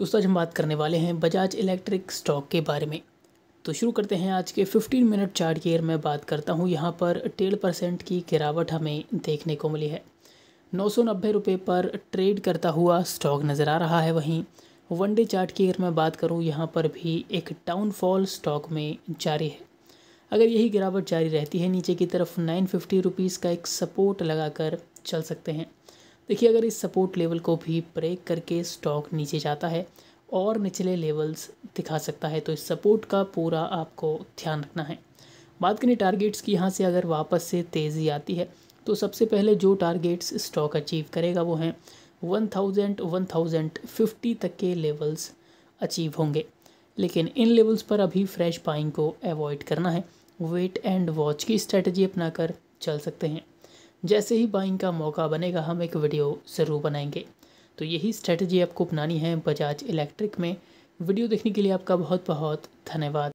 दोस्तों आज हम बात करने वाले हैं बजाज इलेक्ट्रिक स्टॉक के बारे में तो शुरू करते हैं आज के 15 मिनट चार्ट की एयर में बात करता हूँ यहाँ पर डेढ़ परसेंट की गिरावट हमें देखने को मिली है नौ सौ नब्बे रुपये पर ट्रेड करता हुआ स्टॉक नज़र आ रहा है वहीं वन डे चार्ट की अगर मैं बात करूँ यहाँ पर भी एक डाउनफॉल स्टॉक में जारी है अगर यही गिरावट जारी रहती है नीचे की तरफ नाइन फिफ्टी रुपीज़ का एक सपोर्ट लगाकर चल सकते हैं देखिए अगर इस सपोर्ट लेवल को भी ब्रेक करके स्टॉक नीचे जाता है और निचले लेवल्स दिखा सकता है तो इस सपोर्ट का पूरा आपको ध्यान रखना है बात करें टारगेट्स की यहाँ से अगर वापस से तेज़ी आती है तो सबसे पहले जो टारगेट्स स्टॉक अचीव करेगा वो हैं one thousand one thousand fifty तक के लेवल्स अचीव होंगे लेकिन इन लेवल्स पर अभी फ्रेश बाइंग को अवॉइड करना है वेट एंड वॉच की स्ट्रेटजी कर चल सकते हैं जैसे ही बाइंग का मौका बनेगा हम एक वीडियो ज़रूर बनाएंगे तो यही स्ट्रेटजी आपको अपनानी है बजाज इलेक्ट्रिक में वीडियो देखने के लिए आपका बहुत बहुत धन्यवाद